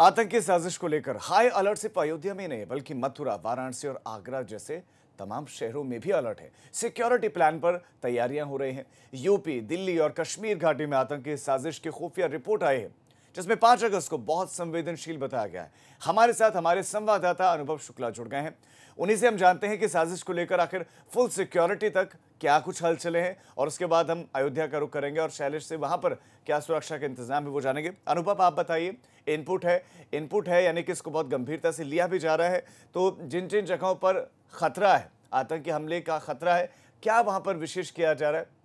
आतंकी साजिश को लेकर हाई अलर्ट सिर्फ अयोध्या में नहीं बल्कि मथुरा वाराणसी और आगरा जैसे तमाम शहरों में भी अलर्ट है सिक्योरिटी प्लान पर तैयारियां हो रही हैं यूपी दिल्ली और कश्मीर घाटी में आतंकी साजिश की खुफिया रिपोर्ट आई है जिसमें पांच अगस्त को बहुत संवेदनशील बताया गया है हमारे साथ हमारे संवाददाता अनुभव शुक्ला जुड़ गए हैं उन्हीं से हम जानते हैं कि साजिश को लेकर आखिर फुल सिक्योरिटी तक क्या कुछ हल चले हैं और उसके बाद हम अयोध्या का रुख करेंगे और शैलेश से वहां पर क्या सुरक्षा के इंतजाम है वो जानेंगे अनुभव आप बताइए इनपुट है इनपुट है यानी कि इसको बहुत गंभीरता से लिया भी जा रहा है तो जिन जिन जगहों पर खतरा है आतंकी हमले का खतरा है क्या वहां पर विशेष किया जा रहा है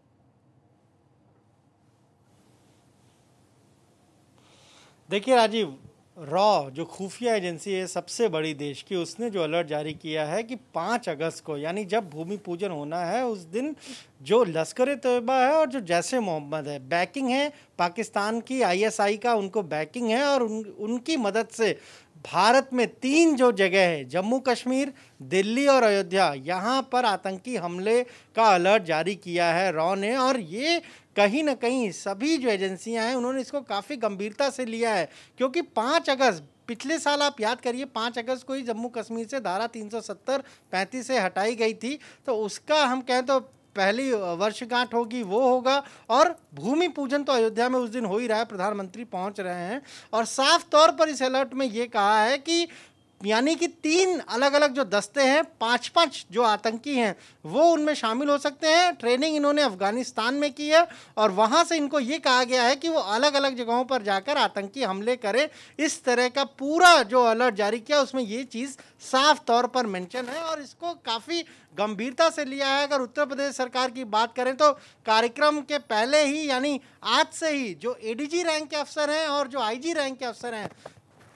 देखिए राजीव रॉ जो खुफिया एजेंसी है सबसे बड़ी देश की उसने जो अलर्ट जारी किया है कि पाँच अगस्त को यानी जब भूमि पूजन होना है उस दिन जो लश्कर तयबा है और जो जैसे मोहम्मद है बैकिंग है पाकिस्तान की आईएसआई का उनको बैकिंग है और उन उनकी मदद से भारत में तीन जो जगह है जम्मू कश्मीर दिल्ली और अयोध्या यहाँ पर आतंकी हमले का अलर्ट जारी किया है रॉ ने और ये कहीं ना कहीं सभी जो एजेंसियाँ हैं उन्होंने इसको काफ़ी गंभीरता से लिया है क्योंकि पाँच अगस्त पिछले साल आप याद करिए पाँच अगस्त को ही जम्मू कश्मीर से धारा 370 सौ से हटाई गई थी तो उसका हम कहें तो पहली वर्षगांठ होगी वो होगा और भूमि पूजन तो अयोध्या में उस दिन हो ही रहा है प्रधानमंत्री पहुंच रहे हैं और साफ तौर पर इस अलर्ट में ये कहा है कि यानी कि तीन अलग अलग जो दस्ते हैं पांच पांच जो आतंकी हैं वो उनमें शामिल हो सकते हैं ट्रेनिंग इन्होंने अफगानिस्तान में की है और वहाँ से इनको ये कहा गया है कि वो अलग अलग जगहों पर जाकर आतंकी हमले करें इस तरह का पूरा जो अलर्ट जारी किया उसमें ये चीज़ साफ तौर पर मेंशन है और इसको काफ़ी गंभीरता से लिया है अगर उत्तर प्रदेश सरकार की बात करें तो कार्यक्रम के पहले ही यानी आज से ही जो एडीजी रैंक के अफसर हैं और जो आईजी रैंक के अफसर हैं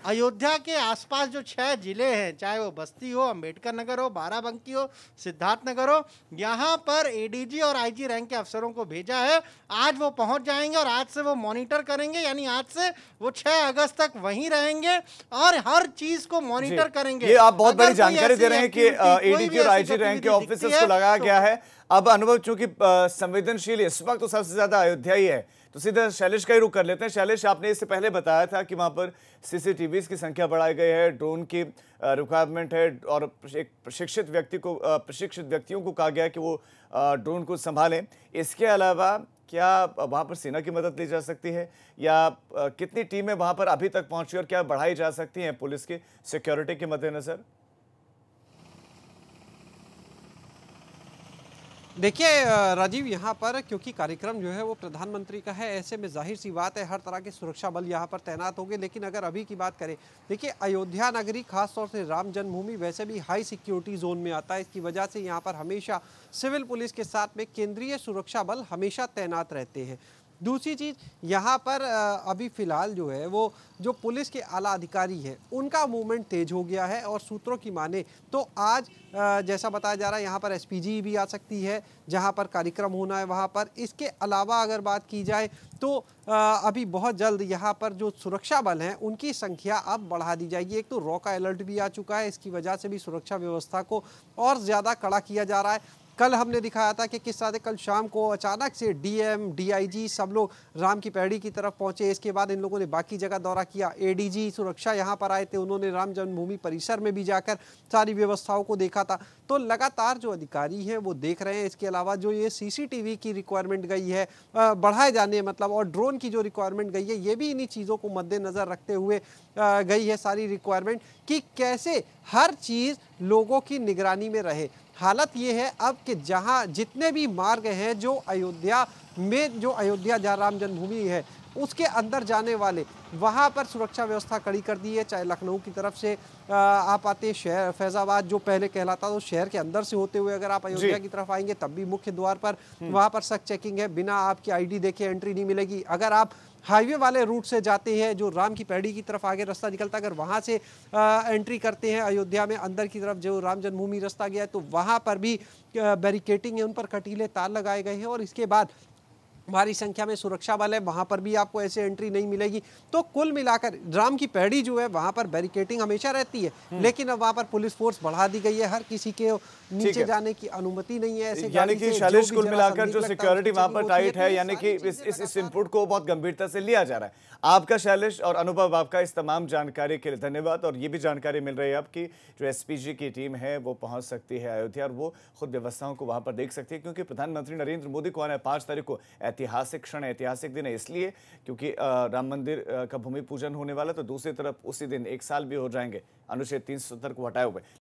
अयोध्या के आसपास जो छह जिले हैं चाहे वो बस्ती हो अंबेडकर नगर हो बाराबंकी हो सिद्धार्थ नगर हो यहाँ पर एडीजी और आईजी रैंक के अफसरों को भेजा है आज वो पहुँच जाएंगे और आज से वो मॉनिटर करेंगे यानी आज से वो छह अगस्त तक वहीं रहेंगे और हर चीज को मॉनिटर करेंगे ये आप बहुत बड़ी जानकारी दे रहे हैं कि एडीजी और आईजी रैंक के ऑफिसर को लगाया तो गया है अब अनुभव चूंकि संवेदनशील इस वक्त तो सबसे ज्यादा अयोध्या ही है तो सीधा शैलेश का ही रुख कर लेते हैं शैलेश आपने इससे पहले बताया था कि वहाँ पर सीसीटीवीज की संख्या बढ़ाई गई है ड्रोन की रिक्वायरमेंट है और एक प्रशिक्षित व्यक्ति को प्रशिक्षित व्यक्तियों को कहा गया कि वो ड्रोन को संभालें इसके अलावा क्या वहाँ पर सेना की मदद ली जा सकती है या कितनी टीमें वहाँ पर अभी तक पहुँची और क्या बढ़ाई जा सकती हैं पुलिस की सिक्योरिटी के मद्देनज़र देखिए राजीव यहाँ पर क्योंकि कार्यक्रम जो है वो प्रधानमंत्री का है ऐसे में जाहिर सी बात है हर तरह के सुरक्षा बल यहाँ पर तैनात होंगे लेकिन अगर अभी की बात करें देखिए अयोध्या नगरी खासतौर से राम जन्मभूमि वैसे भी हाई सिक्योरिटी जोन में आता है इसकी वजह से यहाँ पर हमेशा सिविल पुलिस के साथ में केंद्रीय सुरक्षा बल हमेशा तैनात रहते हैं दूसरी चीज़ यहाँ पर अभी फ़िलहाल जो है वो जो पुलिस के आला अधिकारी है उनका मूवमेंट तेज़ हो गया है और सूत्रों की माने तो आज जैसा बताया जा रहा है यहाँ पर एसपीजी भी आ सकती है जहाँ पर कार्यक्रम होना है वहाँ पर इसके अलावा अगर बात की जाए तो अभी बहुत जल्द यहाँ पर जो सुरक्षा बल हैं उनकी संख्या अब बढ़ा दी जाएगी एक तो रॉका अलर्ट भी आ चुका है इसकी वजह से भी सुरक्षा व्यवस्था को और ज़्यादा कड़ा किया जा रहा है कल हमने दिखाया था कि किस तरह से कल शाम को अचानक से डीएम डीआईजी सब लोग राम की पैड़ी की तरफ पहुंचे इसके बाद इन लोगों ने बाकी जगह दौरा किया एडीजी सुरक्षा यहाँ पर आए थे उन्होंने राम जन्मभूमि परिसर में भी जाकर सारी व्यवस्थाओं को देखा था तो लगातार जो अधिकारी हैं वो देख रहे हैं इसके अलावा जो ये सीसीटीवी की रिक्वायरमेंट गई है बढ़ाए जाने मतलब और ड्रोन की जो रिक्वायरमेंट गई है ये भी इन्हीं चीज़ों को मद्देनज़र रखते हुए गई है सारी रिक्वायरमेंट कि कैसे हर चीज़ लोगों की निगरानी में रहे हालत ये है अब कि जहाँ जितने भी मार्ग हैं जो अयोध्या में जो अयोध्या जहाँ राम जन्मभूमि है उसके अंदर जाने वाले वहाँ पर सुरक्षा व्यवस्था कड़ी कर दी है चाहे लखनऊ की तरफ से आप आते हैं शहर फैज़ाबाद जो पहले कहलाता था शहर के अंदर से होते हुए अगर आप अयोध्या की तरफ आएंगे तब भी मुख्य द्वार पर हम्म। वहाँ पर सख्त चेकिंग है बिना आपकी आई देखे एंट्री नहीं मिलेगी अगर आप हाईवे वाले रूट से जाते हैं जो राम की पैड़ी की तरफ आगे रास्ता निकलता है अगर वहाँ से आ, एंट्री करते हैं अयोध्या में अंदर की तरफ जो राम जन्मभूमि रास्ता गया है तो वहाँ पर भी बैरिकेटिंग है उन पर कटीले तार लगाए गए हैं और इसके बाद भारी संख्या में सुरक्षा बल है वहाँ पर भी आपको ऐसे एंट्री नहीं मिलेगी तो कुल मिलाकर राम की पैड़ी जो है वहाँ पर बैरिकेटिंग हमेशा रहती है हम्म। लेकिन अब वहाँ पर पुलिस फोर्स बढ़ा दी गई है हर किसी के नीचे जाने की अनुमति नहीं है ऐसे यानी कि शैलेश कुल मिलाकर जो सिक्योरिटी वहाँ पर टाइट है यानी कि इस इनपुट को बहुत गंभीरता से लिया जा रहा है आपका शैलेश और अनुभव आपका इस तमाम जानकारी के लिए धन्यवाद और ये भी जानकारी मिल रही है आपकी जो एस की टीम है वो पहुंच सकती है अयोध्या और वो खुद व्यवस्थाओं को वहां पर देख सकती है क्योंकि प्रधानमंत्री नरेंद्र मोदी को आना पांच तारीख को ऐतिहासिक क्षण ऐतिहासिक दिन है इसलिए क्योंकि राम मंदिर का भूमि पूजन होने वाला तो दूसरी तरफ उसी दिन एक साल भी हो जाएंगे अनुच्छेद तीन को हटाए हुए